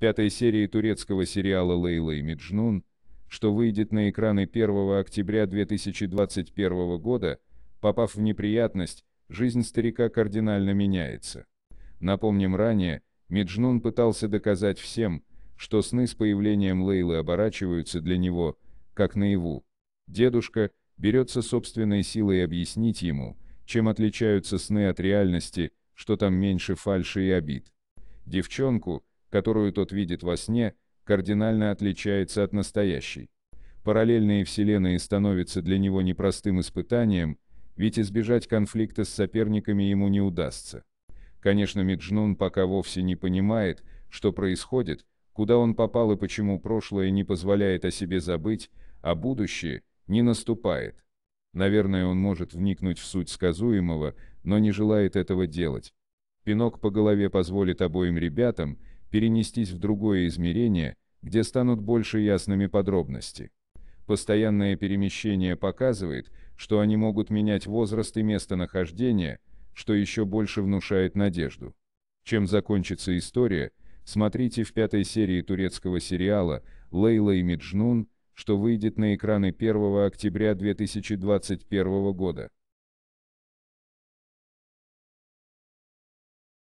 пятой серии турецкого сериала «Лейла и Меджнун», что выйдет на экраны 1 октября 2021 года, попав в неприятность, жизнь старика кардинально меняется. Напомним ранее, Меджнун пытался доказать всем, что сны с появлением Лейлы оборачиваются для него, как наяву. Дедушка берется собственной силой объяснить ему, чем отличаются сны от реальности, что там меньше фальши и обид. Девчонку, которую тот видит во сне, кардинально отличается от настоящей. Параллельные вселенные становятся для него непростым испытанием, ведь избежать конфликта с соперниками ему не удастся. Конечно, Миджнун пока вовсе не понимает, что происходит, куда он попал и почему прошлое не позволяет о себе забыть, а будущее не наступает. Наверное, он может вникнуть в суть сказуемого, но не желает этого делать. Пинок по голове позволит обоим ребятам, перенестись в другое измерение, где станут больше ясными подробности. Постоянное перемещение показывает, что они могут менять возраст и местонахождение, что еще больше внушает надежду. Чем закончится история, смотрите в пятой серии турецкого сериала «Лейла и Меджнун», что выйдет на экраны 1 октября 2021 года.